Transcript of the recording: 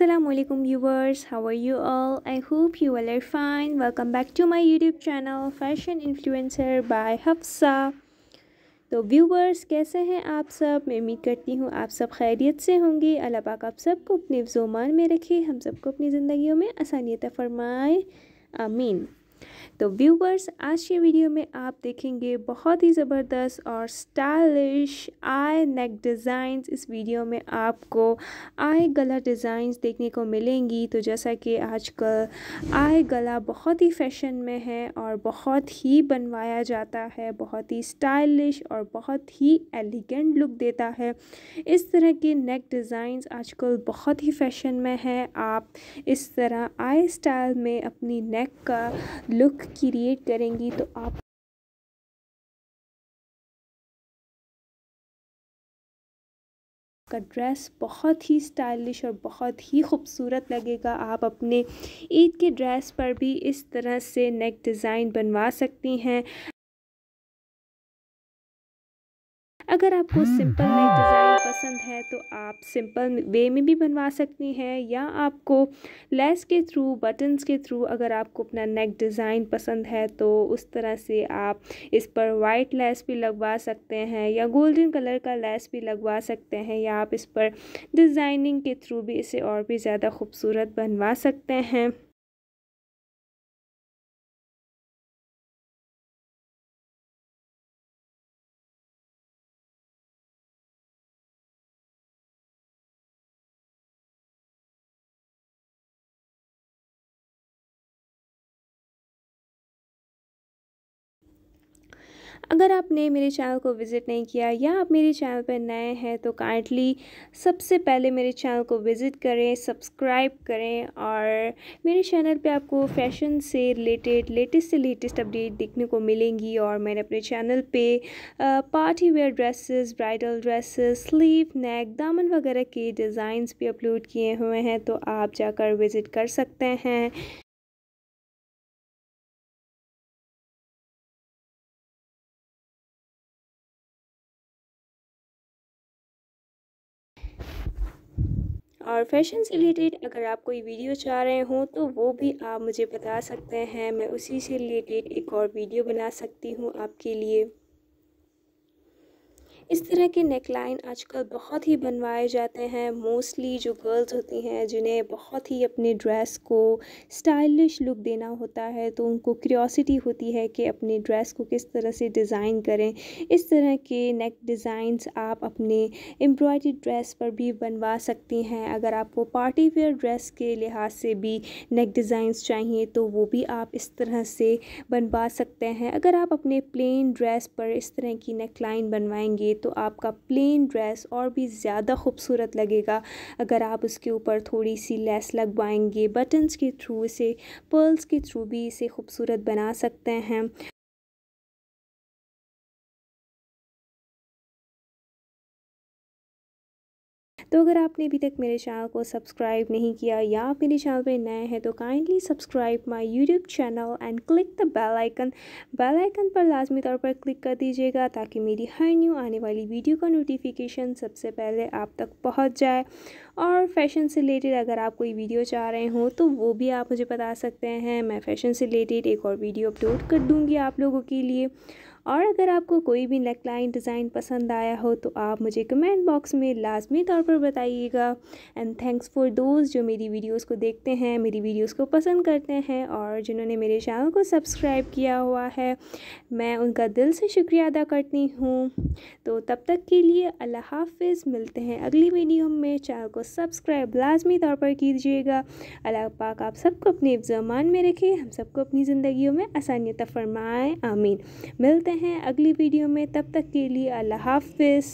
Assalamualaikum viewers, how are you all? I hope you all are fine. Welcome back to my YouTube channel Fashion Influencer by Hafsa. तो viewers कैसे हैं आप सब मैं उम्मीद करती हूँ आप सब खैरियत से होंगे अल्लाह पाक आप सबको अपने जोमान में रखे हम सबको अपनी ज़िंदगियों में आसानियत फरमाए आमीन तो व्यूवर्स आज के वीडियो में आप देखेंगे बहुत ही ज़बरदस्त और स्टाइलिश आई नेक डिज़ाइंस इस वीडियो में आपको आई गला डिज़ाइंस देखने को मिलेंगी तो जैसा कि आजकल आई गला बहुत ही फैशन में है और बहुत ही बनवाया जाता है बहुत ही स्टाइलिश और बहुत ही एलिगेंट लुक देता है इस तरह के नेक डिज़ाइंस आजकल बहुत ही फैशन में है आप इस तरह आई स्टाइल में अपनी नेक का लुक क्रिएट करेंगी तो आप का ड्रेस बहुत ही स्टाइलिश और बहुत ही खूबसूरत लगेगा आप अपने ईद के ड्रेस पर भी इस तरह से नेक डिज़ाइन बनवा सकती हैं अगर आपको हम्म, सिंपल नई हाँ। डिज़ाइन पसंद है तो आप सिंपल वे में भी बनवा सकती हैं या आपको लेस के थ्रू बटन्स के थ्रू अगर आपको अपना नेक डिज़ाइन पसंद है तो उस तरह से आप इस पर वाइट लेस भी लगवा सकते हैं या गोल्डन कलर का लेस भी लगवा सकते हैं या आप इस पर डिज़ाइनिंग के थ्रू भी इसे और भी ज़्यादा खूबसूरत बनवा सकते हैं अगर आपने मेरे चैनल को विज़िट नहीं किया या आप मेरे चैनल पर नए हैं तो काइंडली सबसे पहले मेरे चैनल को विज़िट करें सब्सक्राइब करें और मेरे चैनल पे आपको फैशन से रिलेटेड लेटेस्ट से लेटेस्ट अपडेट देखने को मिलेंगी और मैंने अपने चैनल पे party wear dresses bridal dresses sleeve neck दामन वगैरह के डिज़ाइंस भी अपलोड किए हुए हैं तो आप जाकर विज़िट कर सकते हैं और फैशन से रिलेटेड अगर आप कोई वीडियो चाह रहे हों तो वो भी आप मुझे बता सकते हैं मैं उसी से रिलेटेड एक और वीडियो बना सकती हूँ आपके लिए इस तरह के नेकलाइन आजकल बहुत ही बनवाए जाते हैं मोस्टली जो गर्ल्स होती हैं जिन्हें बहुत ही अपने ड्रेस को स्टाइलिश लुक देना होता है तो उनको क्यूरियोसिटी होती है कि अपने ड्रेस को किस तरह से डिज़ाइन करें इस तरह के नेक डिज़ाइंस आप अपने एम्ब्रॉयडरी ड्रेस पर भी बनवा सकती हैं अगर आपको पार्टी वेयर ड्रेस के लिहाज से भी नेक डिज़ाइंस चाहिए तो वो भी आप इस तरह से बनवा सकते हैं अगर आप अपने प्लेन ड्रेस पर इस तरह की नेकलाइन लाइन बनवाएंगे तो आपका प्लेन ड्रेस और भी ज़्यादा खूबसूरत लगेगा अगर आप उसके ऊपर थोड़ी सी लेस लगवाएंगे बटन्स के थ्रू इसे पर्ल्स के थ्रू भी इसे खूबसूरत बना सकते हैं तो अगर आपने अभी तक मेरे चैनल को सब्सक्राइब नहीं किया या आप मेरे चैनल पर नए हैं तो kindly subscribe my YouTube channel and click the bell icon bell icon पर लाजमी तौर पर क्लिक कर दीजिएगा ताकि मेरी हर न्यू आने वाली वीडियो का नोटिफिकेशन सबसे पहले आप तक पहुँच जाए और फैशन से रिलेटेड अगर आप कोई वीडियो चाह रहे हो तो वो भी आप मुझे बता सकते हैं मैं फैशन से रिलेटेड एक और वीडियो अपलोड कर दूँगी आप लोगों के लिए और अगर आपको कोई भी नेकलाइन डिज़ाइन पसंद आया हो तो आप मुझे कमेंट बॉक्स में लाजमी तौर पर बताइएगा एंड थैंक्स फॉर दोज जो मेरी वीडियोस को देखते हैं मेरी वीडियोस को पसंद करते हैं और जिन्होंने मेरे चैनल को सब्सक्राइब किया हुआ है मैं उनका दिल से शुक्रिया अदा करती हूँ तो तब तक के लिए अल्लाह हाफिज़ मिलते हैं अगली वीडियो में चैनल को सब्सक्राइब लाजमी तौर पर कीजिएगा अल्लाह पाक आप सबको अपने ज़मान में रखें हम सबको अपनी ज़िंदगियों में आसानियत फरमाएँ आमीन मिलते हैं अगली वीडियो में तब तक के लिए अल्लाह हाफिज़